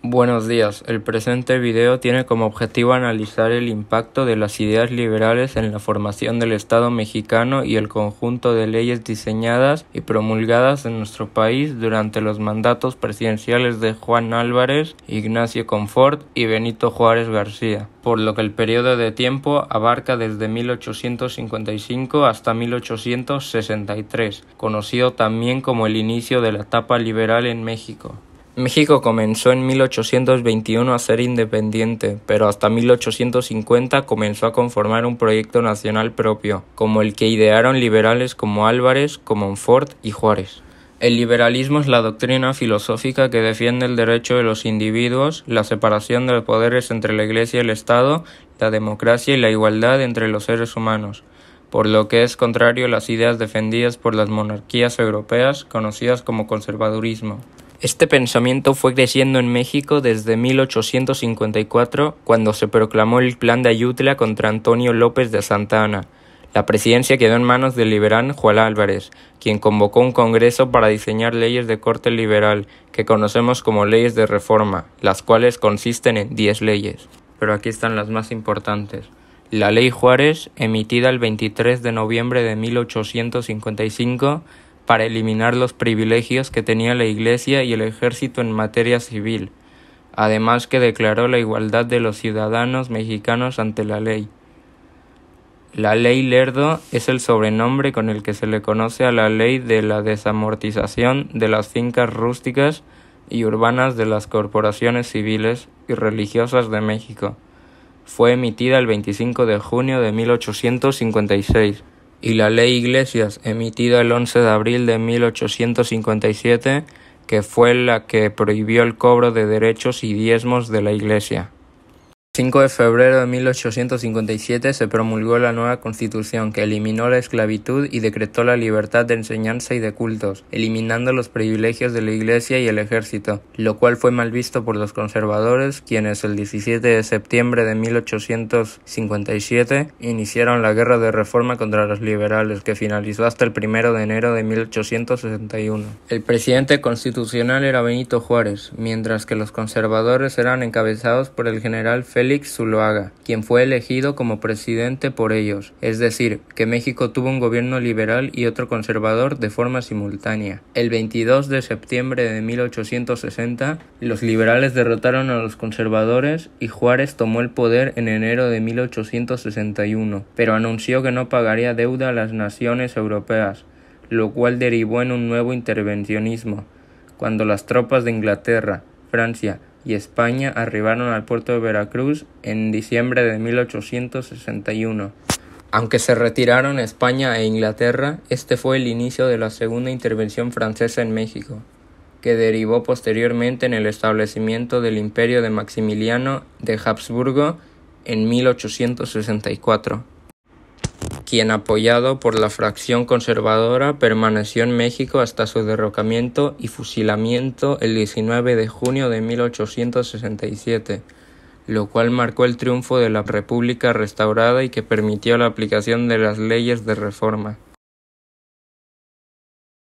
Buenos días, el presente video tiene como objetivo analizar el impacto de las ideas liberales en la formación del Estado mexicano y el conjunto de leyes diseñadas y promulgadas en nuestro país durante los mandatos presidenciales de Juan Álvarez, Ignacio Confort y Benito Juárez García, por lo que el periodo de tiempo abarca desde 1855 hasta 1863, conocido también como el inicio de la etapa liberal en México. México comenzó en 1821 a ser independiente, pero hasta 1850 comenzó a conformar un proyecto nacional propio, como el que idearon liberales como Álvarez, Comonfort y Juárez. El liberalismo es la doctrina filosófica que defiende el derecho de los individuos, la separación de los poderes entre la Iglesia y el Estado, la democracia y la igualdad entre los seres humanos, por lo que es contrario a las ideas defendidas por las monarquías europeas conocidas como conservadurismo. Este pensamiento fue creciendo en México desde 1854, cuando se proclamó el Plan de Ayutla contra Antonio López de Santa Ana. La presidencia quedó en manos del liberal Juan Álvarez, quien convocó un congreso para diseñar leyes de corte liberal, que conocemos como leyes de reforma, las cuales consisten en 10 leyes. Pero aquí están las más importantes. La Ley Juárez, emitida el 23 de noviembre de 1855, para eliminar los privilegios que tenía la Iglesia y el ejército en materia civil, además que declaró la igualdad de los ciudadanos mexicanos ante la ley. La ley Lerdo es el sobrenombre con el que se le conoce a la ley de la desamortización de las fincas rústicas y urbanas de las corporaciones civiles y religiosas de México. Fue emitida el 25 de junio de 1856 y la Ley Iglesias, emitida el 11 de abril de 1857, que fue la que prohibió el cobro de derechos y diezmos de la Iglesia. 5 de febrero de 1857 se promulgó la nueva constitución que eliminó la esclavitud y decretó la libertad de enseñanza y de cultos, eliminando los privilegios de la iglesia y el ejército, lo cual fue mal visto por los conservadores, quienes el 17 de septiembre de 1857 iniciaron la guerra de reforma contra los liberales, que finalizó hasta el 1 de enero de 1861. El presidente constitucional era Benito Juárez, mientras que los conservadores eran encabezados por el general Félix Félix Zuloaga, quien fue elegido como presidente por ellos, es decir, que México tuvo un gobierno liberal y otro conservador de forma simultánea. El 22 de septiembre de 1860, los liberales derrotaron a los conservadores y Juárez tomó el poder en enero de 1861, pero anunció que no pagaría deuda a las naciones europeas, lo cual derivó en un nuevo intervencionismo, cuando las tropas de Inglaterra, Francia, y España arribaron al puerto de Veracruz en diciembre de 1861. Aunque se retiraron España e Inglaterra, este fue el inicio de la segunda intervención francesa en México, que derivó posteriormente en el establecimiento del imperio de Maximiliano de Habsburgo en 1864 quien apoyado por la fracción conservadora permaneció en México hasta su derrocamiento y fusilamiento el 19 de junio de 1867, lo cual marcó el triunfo de la República restaurada y que permitió la aplicación de las leyes de reforma.